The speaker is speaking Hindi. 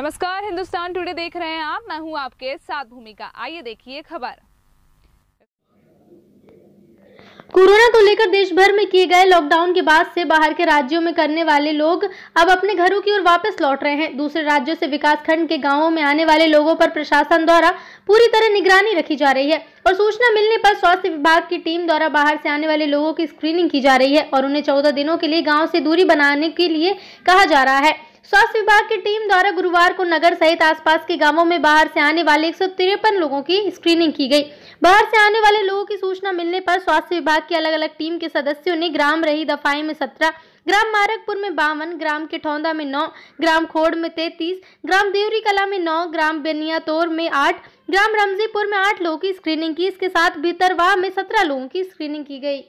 नमस्कार हिंदुस्तान टुडे देख रहे हैं आप मैं हूं आपके साथ भूमिका आइए देखिए खबर कोरोना को लेकर देश भर में किए गए लॉकडाउन के बाद से बाहर के राज्यों में करने वाले लोग अब अपने घरों की ओर वापस लौट रहे हैं दूसरे राज्यों से विकास खंड के गांवों में आने वाले लोगों पर प्रशासन द्वारा पूरी तरह निगरानी रखी जा रही है और सूचना मिलने पर स्वास्थ्य विभाग की टीम द्वारा बाहर से आने वाले लोगों की स्क्रीनिंग की जा रही है और उन्हें चौदह दिनों के लिए गाँव से दूरी बनाने के लिए कहा जा रहा है स्वास्थ्य विभाग की टीम द्वारा गुरुवार को नगर सहित आसपास के गांवों में बाहर से आने वाले एक लोगों की स्क्रीनिंग की गई बाहर से आने वाले लोगों की सूचना मिलने पर स्वास्थ्य विभाग की अलग अलग टीम के सदस्यों ने ग्राम रही दफाई में सत्रह ग्राम मारकपुर में बावन ग्राम किठौंदा में नौ ग्राम खोड़ में तैतीस ग्राम देवरी कला में नौ ग्राम बेनियातोर में आठ ग्राम रमजीपुर में आठ लोगों की स्क्रीनिंग की इसके साथ भीतरवाह में सत्रह लोगों की स्क्रीनिंग की गई